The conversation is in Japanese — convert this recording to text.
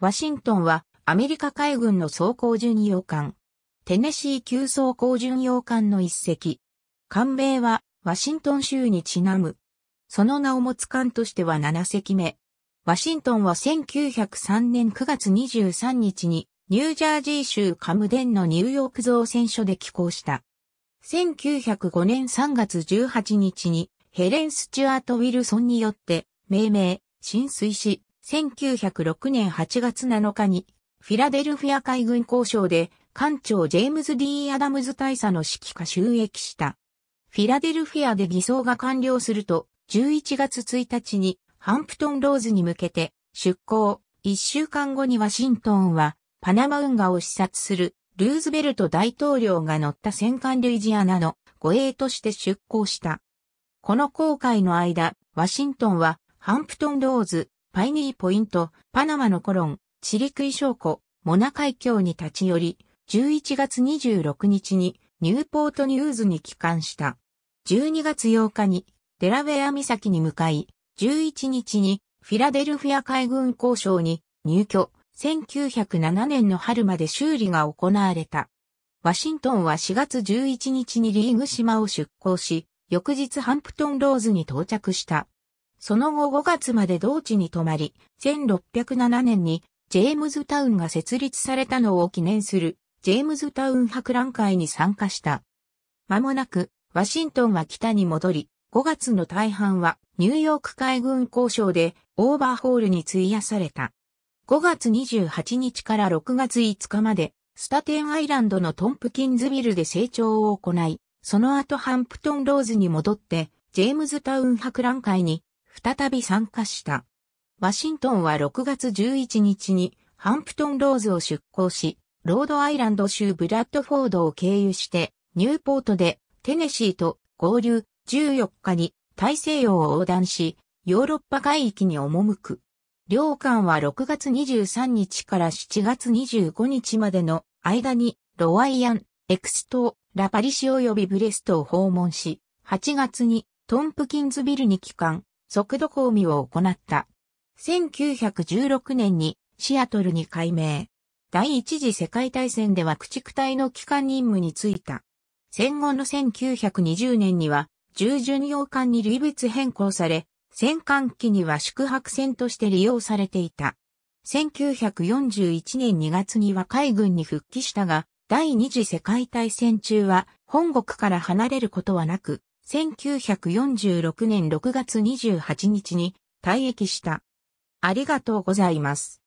ワシントンはアメリカ海軍の装甲巡洋艦。テネシー級装甲巡洋艦の一隻。艦名はワシントン州にちなむ。その名を持つ艦としては7隻目。ワシントンは1903年9月23日にニュージャージー州カムデンのニューヨーク造船所で寄港した。1905年3月18日にヘレン・スチュアート・ウィルソンによって命名、浸水し、1906年8月7日に、フィラデルフィア海軍交渉で、艦長ジェームズ・ D・ アダムズ大佐の指揮下収益した。フィラデルフィアで偽装が完了すると、11月1日にハンプトン・ローズに向けて出港、1週間後にワシントンはパナマ運河を視察するルーズベルト大統領が乗った戦艦ルイジアナの護衛として出港した。この航海の間、ワシントンはハンプトン・ローズ、パイニーポイント、パナマのコロン、チリクイ証拠、モナ海峡に立ち寄り、11月26日にニューポートニューズに帰還した。12月8日にデラウェア岬に向かい、11日にフィラデルフィア海軍交渉に入居、1907年の春まで修理が行われた。ワシントンは4月11日にリーグ島を出港し、翌日ハンプトンローズに到着した。その後5月まで同地に泊まり、1607年にジェームズタウンが設立されたのを記念するジェームズタウン博覧会に参加した。間もなく、ワシントンは北に戻り、5月の大半はニューヨーク海軍交渉でオーバーホールに費やされた。5月28日から6月5日まで、スタテンアイランドのトンプキンズビルで成長を行い、その後ハンプトンローズに戻って、ジェームズタウン博覧会に再び参加した。ワシントンは6月11日にハンプトンローズを出港し、ロードアイランド州ブラッドフォードを経由して、ニューポートでテネシーと合流14日に大西洋を横断し、ヨーロッパ海域に赴く。両艦は6月23日から7月25日までの間にロワイアン、エクスト、ラパリ市及びブレストを訪問し、8月にトンプキンズビルに帰還、速度公務を行った。1916年にシアトルに改名。第一次世界大戦では駆逐隊の機関任務に就いた。戦後の1920年には従巡洋艦に類別変更され、戦艦機には宿泊船として利用されていた。1941年2月には海軍に復帰したが、第二次世界大戦中は本国から離れることはなく、1946年6月28日に退役した。ありがとうございます。